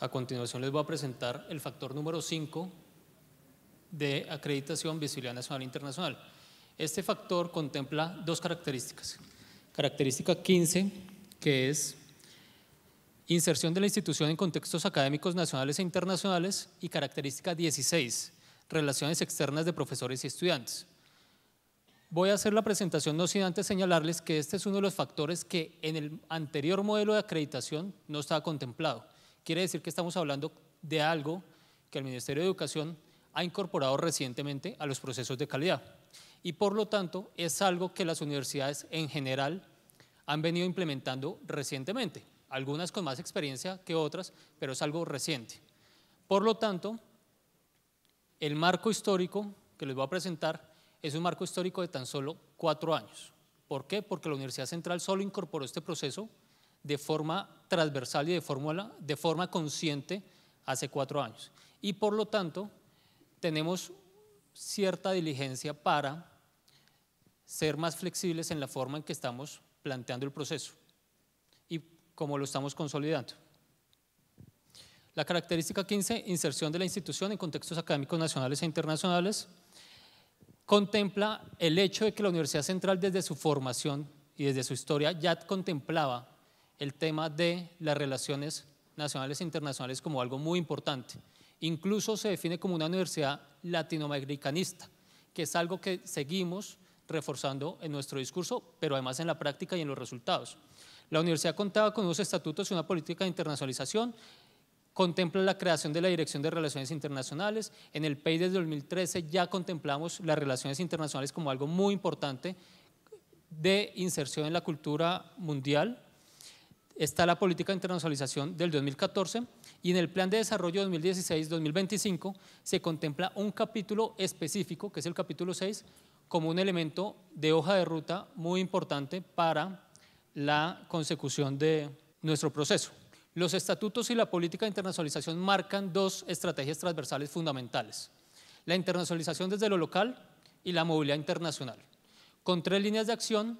A continuación les voy a presentar el factor número 5 de acreditación visibilidad nacional e internacional. Este factor contempla dos características. Característica 15, que es inserción de la institución en contextos académicos nacionales e internacionales y característica 16, relaciones externas de profesores y estudiantes. Voy a hacer la presentación no sin antes señalarles que este es uno de los factores que en el anterior modelo de acreditación no estaba contemplado Quiere decir que estamos hablando de algo que el Ministerio de Educación ha incorporado recientemente a los procesos de calidad. Y por lo tanto es algo que las universidades en general han venido implementando recientemente, algunas con más experiencia que otras, pero es algo reciente. Por lo tanto, el marco histórico que les voy a presentar es un marco histórico de tan solo cuatro años. ¿Por qué? Porque la Universidad Central solo incorporó este proceso de forma transversal y de, fórmula, de forma consciente hace cuatro años. Y por lo tanto, tenemos cierta diligencia para ser más flexibles en la forma en que estamos planteando el proceso y cómo lo estamos consolidando. La característica 15, inserción de la institución en contextos académicos nacionales e internacionales, contempla el hecho de que la Universidad Central desde su formación y desde su historia ya contemplaba el tema de las relaciones nacionales e internacionales como algo muy importante. Incluso se define como una universidad latinoamericanista, que es algo que seguimos reforzando en nuestro discurso, pero además en la práctica y en los resultados. La universidad contaba con unos estatutos y una política de internacionalización, contempla la creación de la Dirección de Relaciones Internacionales. En el PEI desde 2013 ya contemplamos las relaciones internacionales como algo muy importante de inserción en la cultura mundial está la política de internacionalización del 2014 y en el Plan de Desarrollo 2016-2025 se contempla un capítulo específico, que es el capítulo 6, como un elemento de hoja de ruta muy importante para la consecución de nuestro proceso. Los estatutos y la política de internacionalización marcan dos estrategias transversales fundamentales, la internacionalización desde lo local y la movilidad internacional, con tres líneas de acción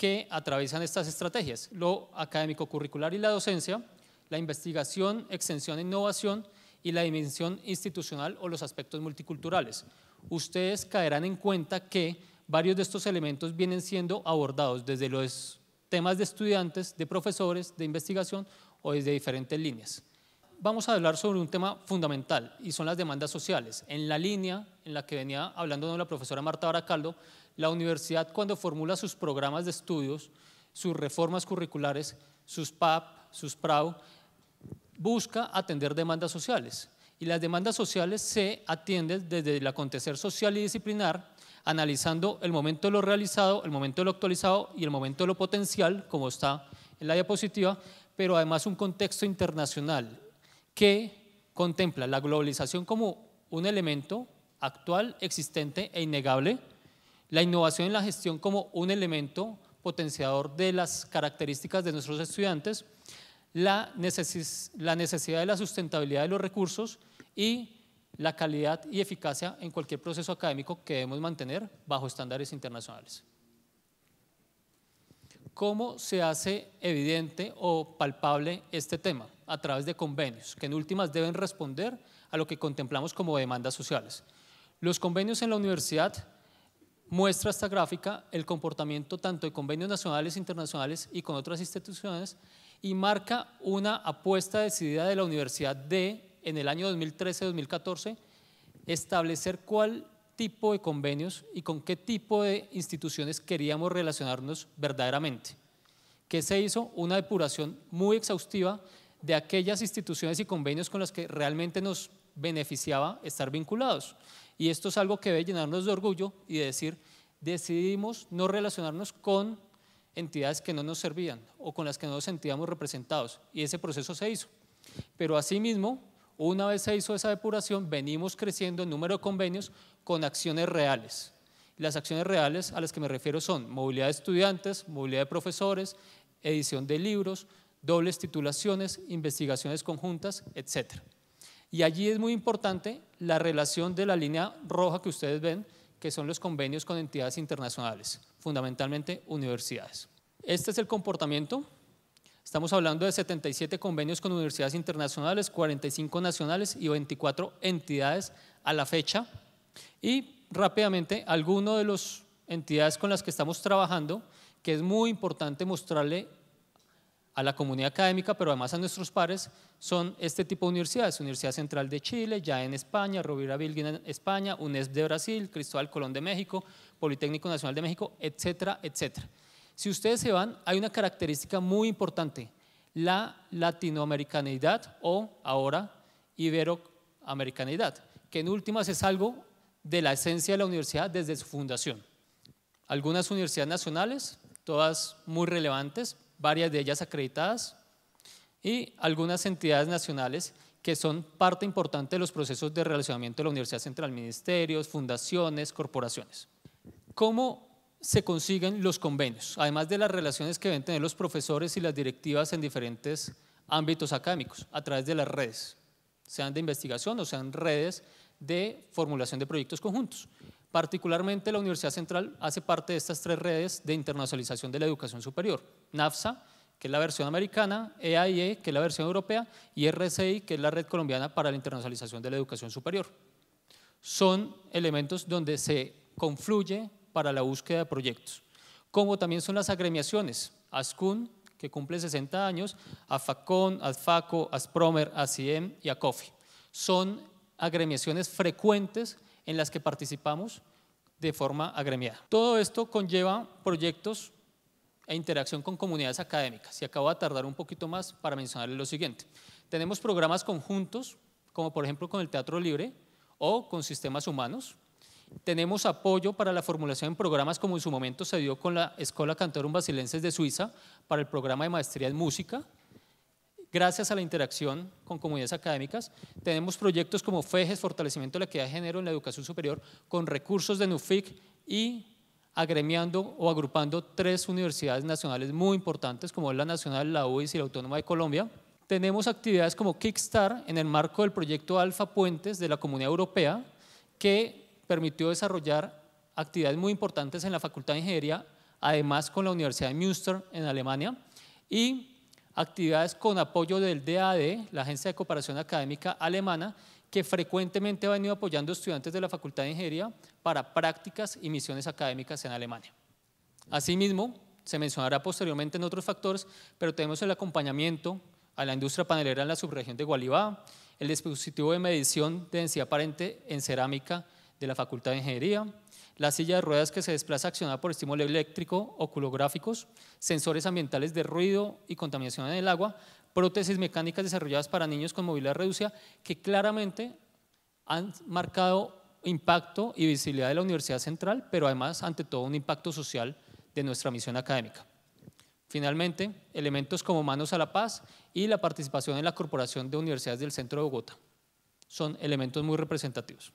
que atraviesan estas estrategias, lo académico curricular y la docencia, la investigación, extensión e innovación y la dimensión institucional o los aspectos multiculturales. Ustedes caerán en cuenta que varios de estos elementos vienen siendo abordados desde los temas de estudiantes, de profesores, de investigación o desde diferentes líneas vamos a hablar sobre un tema fundamental y son las demandas sociales. En la línea en la que venía hablando la profesora Marta Baracaldo, la universidad cuando formula sus programas de estudios, sus reformas curriculares, sus PAP, sus PRAU, busca atender demandas sociales. Y las demandas sociales se atienden desde el acontecer social y disciplinar, analizando el momento de lo realizado, el momento de lo actualizado y el momento de lo potencial, como está en la diapositiva, pero además un contexto internacional, que contempla la globalización como un elemento actual, existente e innegable, la innovación en la gestión como un elemento potenciador de las características de nuestros estudiantes, la, necesidad de la sustentabilidad de los recursos y la calidad y eficacia en cualquier proceso académico que debemos mantener bajo estándares internacionales. ¿Cómo se hace evidente o palpable este tema? a través de convenios, que en últimas deben responder a lo que contemplamos como demandas sociales. Los convenios en la universidad muestra esta gráfica el comportamiento tanto de convenios nacionales, internacionales y con otras instituciones y marca una apuesta decidida de la universidad de, en el año 2013-2014, establecer cuál tipo de convenios y con qué tipo de instituciones queríamos relacionarnos verdaderamente. Que se hizo una depuración muy exhaustiva de aquellas instituciones y convenios con las que realmente nos beneficiaba estar vinculados. Y esto es algo que debe llenarnos de orgullo y de decir, decidimos no relacionarnos con entidades que no nos servían o con las que no nos sentíamos representados. Y ese proceso se hizo. Pero asimismo, una vez se hizo esa depuración, venimos creciendo en número de convenios con acciones reales. Las acciones reales a las que me refiero son movilidad de estudiantes, movilidad de profesores, edición de libros, dobles titulaciones, investigaciones conjuntas, etc. Y allí es muy importante la relación de la línea roja que ustedes ven, que son los convenios con entidades internacionales, fundamentalmente universidades. Este es el comportamiento. Estamos hablando de 77 convenios con universidades internacionales, 45 nacionales y 24 entidades a la fecha. Y rápidamente, alguno de las entidades con las que estamos trabajando, que es muy importante mostrarle a la comunidad académica, pero además a nuestros pares, son este tipo de universidades, Universidad Central de Chile, ya en España, Rovira Vilguín en España, UNESP de Brasil, Cristóbal Colón de México, Politécnico Nacional de México, etcétera, etcétera. Si ustedes se van, hay una característica muy importante, la latinoamericanidad o ahora iberoamericanidad, que en últimas es algo de la esencia de la universidad desde su fundación. Algunas universidades nacionales, todas muy relevantes, varias de ellas acreditadas, y algunas entidades nacionales que son parte importante de los procesos de relacionamiento de la Universidad Central, ministerios, fundaciones, corporaciones. ¿Cómo se consiguen los convenios? Además de las relaciones que deben tener los profesores y las directivas en diferentes ámbitos académicos, a través de las redes, sean de investigación o sean redes de formulación de proyectos conjuntos. Particularmente la Universidad Central hace parte de estas tres redes de internacionalización de la educación superior, NAFSA, que es la versión americana, EAIE, e, que es la versión europea, y RCI, que es la red colombiana para la internacionalización de la educación superior. Son elementos donde se confluye para la búsqueda de proyectos, como también son las agremiaciones, ASCUN, que cumple 60 años, AFACON, AFACO, ASPROMER, ASIEM y ACOFI. Son agremiaciones frecuentes en las que participamos de forma agremiada. Todo esto conlleva proyectos e interacción con comunidades académicas. Y acabo de tardar un poquito más para mencionarles lo siguiente. Tenemos programas conjuntos, como por ejemplo con el Teatro Libre o con Sistemas Humanos. Tenemos apoyo para la formulación de programas como en su momento se dio con la Escuela Cantorum Basilenses de Suiza para el programa de maestría en música gracias a la interacción con comunidades académicas. Tenemos proyectos como FEJES, Fortalecimiento de la Equidad de Género en la Educación Superior, con recursos de NUFIC y agremiando o agrupando tres universidades nacionales muy importantes, como es la Nacional, la UIS y la Autónoma de Colombia. Tenemos actividades como Kickstart en el marco del proyecto Alfa Puentes de la Comunidad Europea, que permitió desarrollar actividades muy importantes en la Facultad de Ingeniería, además con la Universidad de Münster en Alemania. Y actividades con apoyo del DAD, la Agencia de Cooperación Académica Alemana, que frecuentemente ha venido apoyando estudiantes de la Facultad de Ingeniería para prácticas y misiones académicas en Alemania. Asimismo, se mencionará posteriormente en otros factores, pero tenemos el acompañamiento a la industria panelera en la subregión de Gualibá, el dispositivo de medición de densidad aparente en cerámica de la Facultad de Ingeniería, la silla de ruedas que se desplaza accionada por estímulo eléctrico, oculográficos, sensores ambientales de ruido y contaminación en el agua, prótesis mecánicas desarrolladas para niños con movilidad reducida, que claramente han marcado impacto y visibilidad de la Universidad Central, pero además, ante todo, un impacto social de nuestra misión académica. Finalmente, elementos como Manos a la Paz y la participación en la Corporación de Universidades del Centro de Bogotá son elementos muy representativos.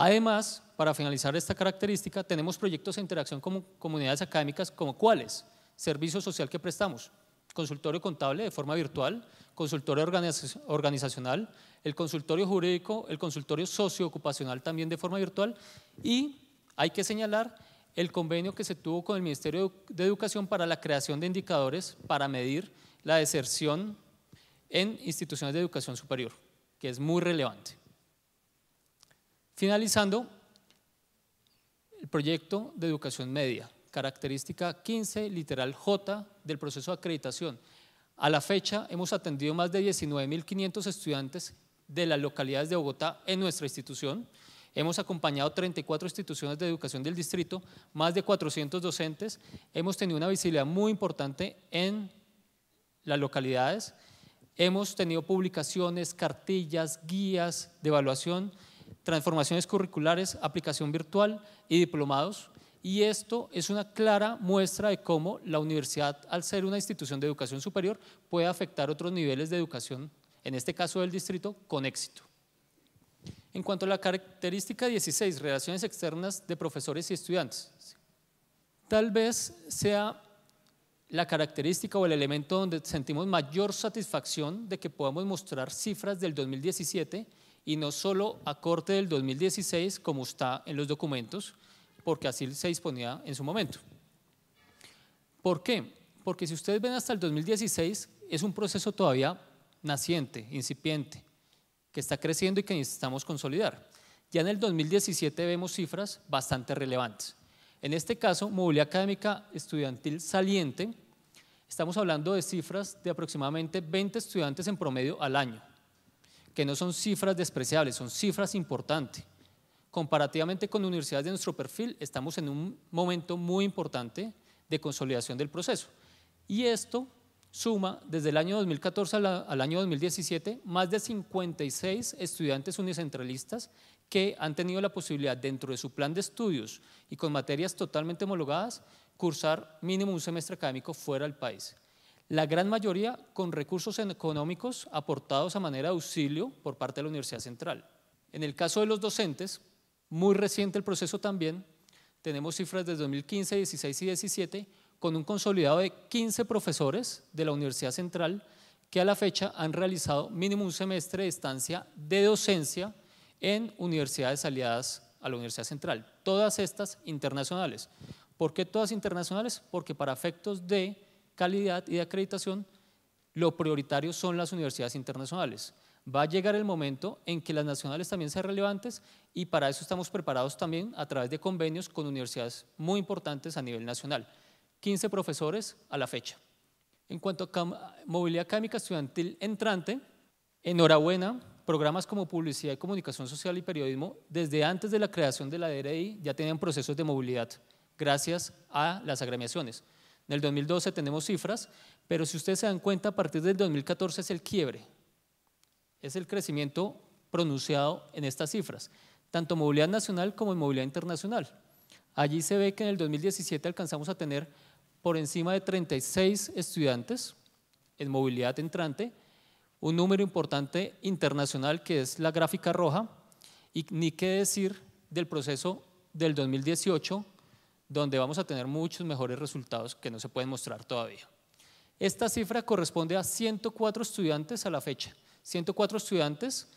Además, para finalizar esta característica, tenemos proyectos de interacción con comunidades académicas como cuáles, servicio social que prestamos, consultorio contable de forma virtual, consultorio organizacional, el consultorio jurídico, el consultorio socioocupacional también de forma virtual y hay que señalar el convenio que se tuvo con el Ministerio de Educación para la creación de indicadores para medir la deserción en instituciones de educación superior, que es muy relevante. Finalizando, el proyecto de educación media, característica 15, literal J del proceso de acreditación. A la fecha hemos atendido más de 19.500 estudiantes de las localidades de Bogotá en nuestra institución. Hemos acompañado 34 instituciones de educación del distrito, más de 400 docentes. Hemos tenido una visibilidad muy importante en las localidades. Hemos tenido publicaciones, cartillas, guías de evaluación transformaciones curriculares, aplicación virtual y diplomados. Y esto es una clara muestra de cómo la universidad, al ser una institución de educación superior, puede afectar otros niveles de educación, en este caso del distrito, con éxito. En cuanto a la característica 16, relaciones externas de profesores y estudiantes, tal vez sea la característica o el elemento donde sentimos mayor satisfacción de que podamos mostrar cifras del 2017 y no solo a corte del 2016 como está en los documentos, porque así se disponía en su momento. ¿Por qué? Porque si ustedes ven hasta el 2016 es un proceso todavía naciente, incipiente, que está creciendo y que necesitamos consolidar. Ya en el 2017 vemos cifras bastante relevantes. En este caso, movilidad académica estudiantil saliente, estamos hablando de cifras de aproximadamente 20 estudiantes en promedio al año que no son cifras despreciables, son cifras importantes. Comparativamente con universidades de nuestro perfil, estamos en un momento muy importante de consolidación del proceso. Y esto suma desde el año 2014 al, año 2017 más de 56 estudiantes unicentralistas que han tenido la posibilidad dentro de su plan de estudios y con materias totalmente homologadas cursar mínimo un semestre académico fuera del país la gran mayoría con recursos económicos aportados a manera de auxilio por parte de la Universidad Central. En el caso de los docentes, muy reciente el proceso también, tenemos cifras de 2015, 16 y 17, con un consolidado de 15 profesores de la Universidad Central que a la fecha han realizado mínimo un semestre de estancia de docencia en universidades aliadas a la Universidad Central, todas estas internacionales. ¿Por qué todas internacionales? Porque para efectos de calidad y de acreditación, lo prioritario son las universidades internacionales. Va a llegar el momento en que las nacionales también sean relevantes y para eso estamos preparados también a través de convenios con universidades muy importantes a nivel nacional. 15 profesores a la fecha. En cuanto a movilidad académica estudiantil entrante, enhorabuena, programas como publicidad y comunicación social y periodismo, desde antes de la creación de la DRI ya tenían procesos de movilidad, gracias a las agremiaciones. En el 2012 tenemos cifras, pero si ustedes se dan cuenta, a partir del 2014 es el quiebre. Es el crecimiento pronunciado en estas cifras, tanto movilidad nacional como en movilidad internacional. Allí se ve que en el 2017 alcanzamos a tener por encima de 36 estudiantes en movilidad entrante, un número importante internacional que es la gráfica roja, y ni qué decir del proceso del 2018 donde vamos a tener muchos mejores resultados que no se pueden mostrar todavía. Esta cifra corresponde a 104 estudiantes a la fecha. 104 estudiantes,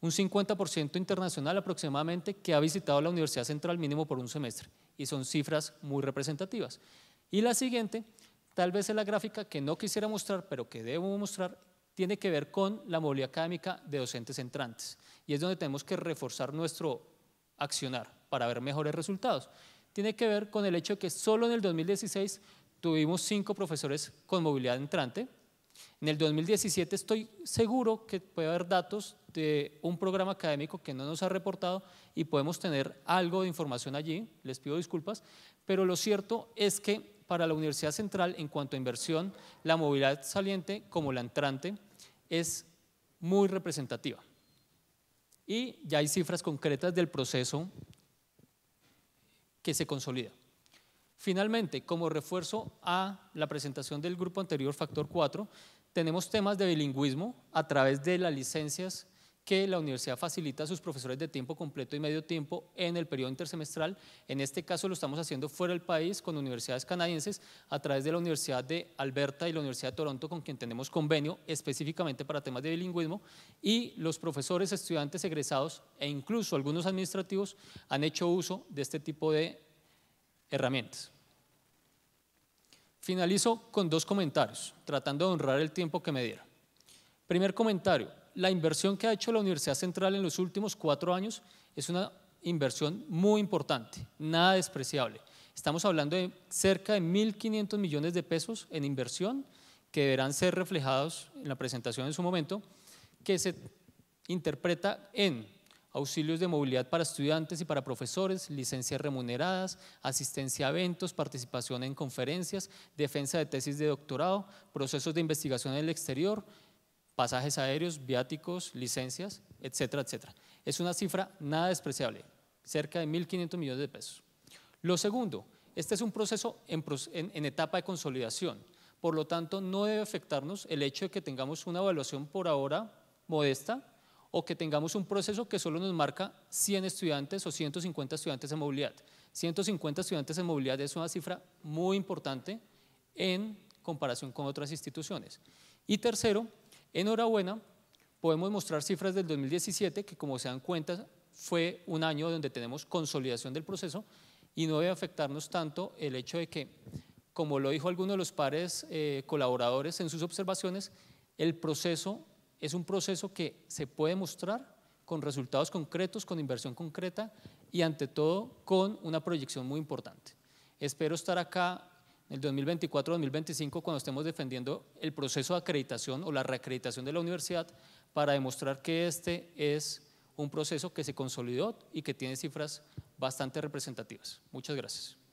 un 50% internacional aproximadamente, que ha visitado la Universidad Central mínimo por un semestre. Y son cifras muy representativas. Y la siguiente, tal vez es la gráfica que no quisiera mostrar, pero que debo mostrar, tiene que ver con la movilidad académica de docentes entrantes. Y es donde tenemos que reforzar nuestro accionar para ver mejores resultados tiene que ver con el hecho de que solo en el 2016 tuvimos cinco profesores con movilidad entrante. En el 2017 estoy seguro que puede haber datos de un programa académico que no nos ha reportado y podemos tener algo de información allí, les pido disculpas, pero lo cierto es que para la Universidad Central, en cuanto a inversión, la movilidad saliente como la entrante es muy representativa. Y ya hay cifras concretas del proceso que se consolida. Finalmente, como refuerzo a la presentación del grupo anterior, factor 4, tenemos temas de bilingüismo a través de las licencias que la universidad facilita a sus profesores de tiempo completo y medio tiempo en el periodo intersemestral. En este caso lo estamos haciendo fuera del país con universidades canadienses a través de la Universidad de Alberta y la Universidad de Toronto con quien tenemos convenio específicamente para temas de bilingüismo y los profesores, estudiantes, egresados e incluso algunos administrativos han hecho uso de este tipo de herramientas. Finalizo con dos comentarios, tratando de honrar el tiempo que me dieron. Primer comentario, la inversión que ha hecho la Universidad Central en los últimos cuatro años es una inversión muy importante, nada despreciable. Estamos hablando de cerca de 1.500 millones de pesos en inversión que deberán ser reflejados en la presentación en su momento, que se interpreta en auxilios de movilidad para estudiantes y para profesores, licencias remuneradas, asistencia a eventos, participación en conferencias, defensa de tesis de doctorado, procesos de investigación en el exterior, pasajes aéreos, viáticos, licencias, etcétera, etcétera. Es una cifra nada despreciable, cerca de 1.500 millones de pesos. Lo segundo, este es un proceso en, etapa de consolidación, por lo tanto no debe afectarnos el hecho de que tengamos una evaluación por ahora modesta o que tengamos un proceso que solo nos marca 100 estudiantes o 150 estudiantes en movilidad. 150 estudiantes en movilidad es una cifra muy importante en comparación con otras instituciones. Y tercero, Enhorabuena, podemos mostrar cifras del 2017 que como se dan cuenta fue un año donde tenemos consolidación del proceso y no debe afectarnos tanto el hecho de que, como lo dijo alguno de los pares eh, colaboradores en sus observaciones, el proceso es un proceso que se puede mostrar con resultados concretos, con inversión concreta y ante todo con una proyección muy importante. Espero estar acá el 2024-2025, cuando estemos defendiendo el proceso de acreditación o la reacreditación de la universidad para demostrar que este es un proceso que se consolidó y que tiene cifras bastante representativas. Muchas gracias.